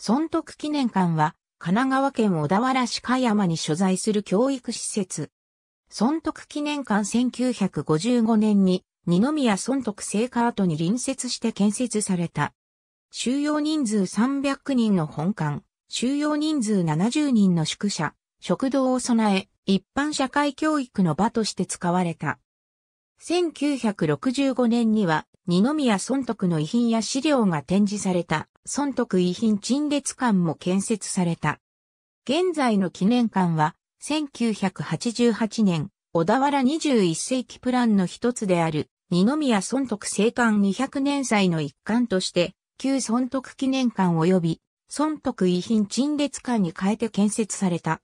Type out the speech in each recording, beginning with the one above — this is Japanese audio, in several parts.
尊徳記念館は、神奈川県小田原市香山に所在する教育施設。尊徳記念館1955年に、二宮尊徳聖火跡に隣接して建設された。収容人数300人の本館、収容人数70人の宿舎、食堂を備え、一般社会教育の場として使われた。1965年には二宮尊徳の遺品や資料が展示された、尊徳遺品陳列館も建設された。現在の記念館は、1988年、小田原21世紀プランの一つである、二宮尊徳生館200年祭の一環として、旧尊徳記念館及び、尊徳遺品陳列館に変えて建設された。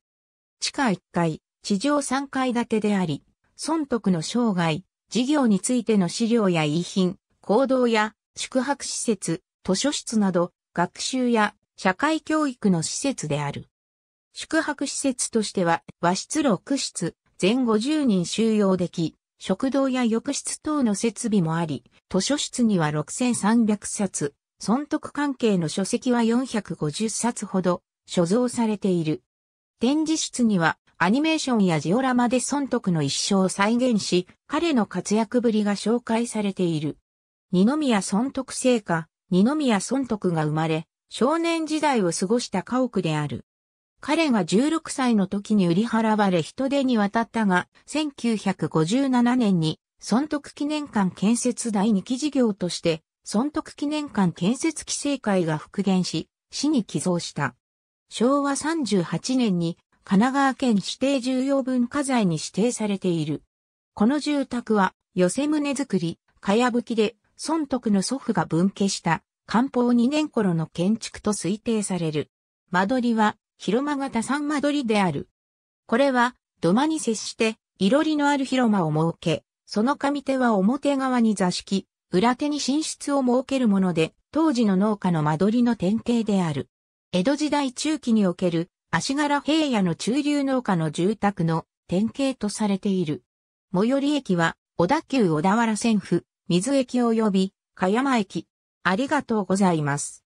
地下1階、地上3階建てであり、尊徳の生涯、事業についての資料や遺品、行動や宿泊施設、図書室など学習や社会教育の施設である。宿泊施設としては和室6室、全50人収容でき、食堂や浴室等の設備もあり、図書室には6300冊、損得関係の書籍は450冊ほど所蔵されている。展示室にはアニメーションやジオラマで損得の一生を再現し、彼の活躍ぶりが紹介されている。二宮尊徳聖家、二宮尊徳が生まれ、少年時代を過ごした家屋である。彼が16歳の時に売り払われ人手に渡ったが、1957年に、尊徳記念館建設第2期事業として、尊徳記念館建設規制会が復元し、市に寄贈した。昭和38年に神奈川県指定重要文化財に指定されている。この住宅は寄せ棟造り、かやぶきで孫徳の祖父が分家した漢方2年頃の建築と推定される。間取りは広間型三間取りである。これは土間に接していろりのある広間を設け、その上手は表側に座敷、裏手に寝室を設けるもので、当時の農家の間取りの典型である。江戸時代中期における足柄平野の中流農家の住宅の典型とされている。最寄り駅は小田急小田原線府水駅及び、香山駅。ありがとうございます。